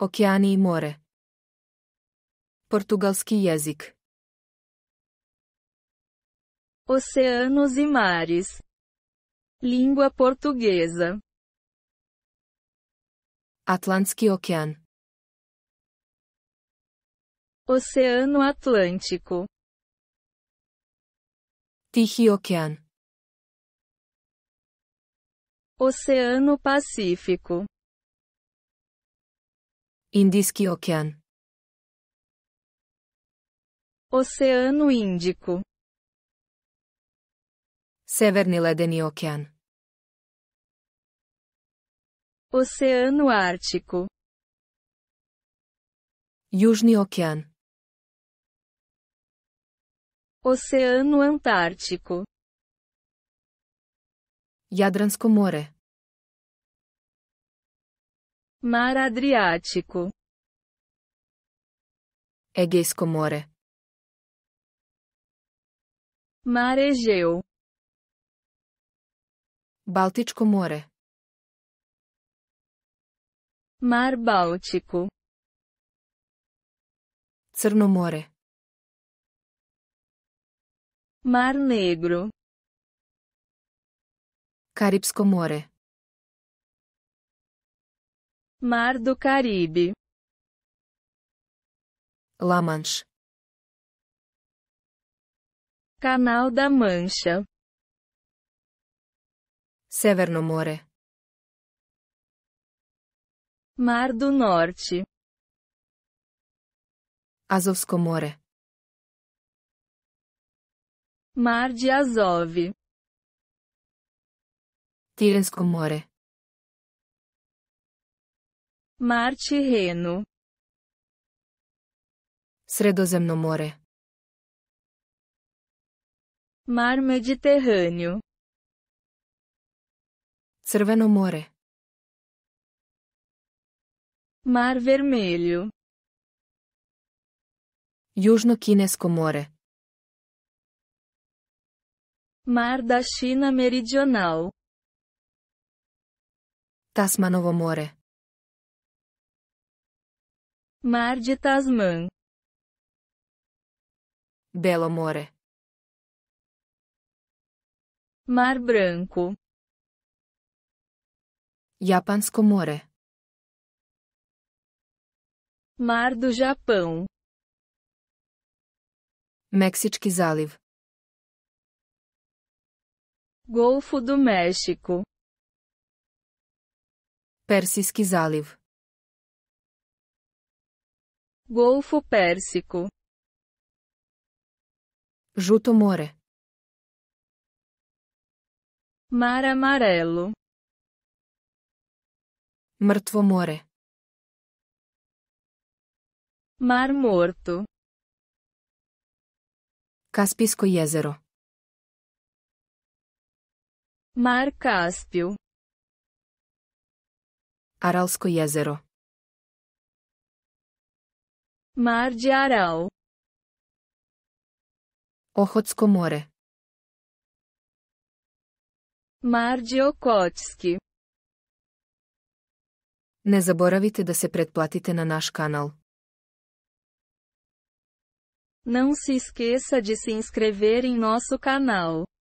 Oceani i more. Portugalski jezik. Oceanos e mares. Língua portuguesa. Atlântico Ocean. Oceano Atlântico. Tihi Ocean. Oceano Pacífico. Indijski Ocean. Oceano Índico. Severni ledeni ocean. Oceano Ártico. Južni ocean. Oceano Antártico. Jadransko more. Mar Adriático. Egeisko more. Mar Egeu. Báltico more. Mar Báltico. Crnomore. Mar Negro. Caribsko more. Mar do Caribe. La Manche. Canal da Mancha. Severno More. Mar do Norte. Azovsko More. Mar de Azov. Tirensko More. Mar Tirreno, Sredozemno more. Mar Mediterrâneo. Cerveno more. Mar Vermelho. Južno-Kinesko more. Mar da China Meridional. Tasmanovo more. Mar de Tasman. Belo More. Mar Branco. Japansko More. Mar do Japão. Mexique Golfo do México. Persisky Záliv. Golfo Pérsico. Juto More. Mar Amarelo. Mrtvo More. Mar Morto. Caspisco jezero. Mar Cáspio. Aralsko jezero. Mar de Aral. Ojotsko more. Mar de Okotski. Ne zaboravite da se pretplatite na naš kanal. Não se esqueça de se inscrever em nosso canal.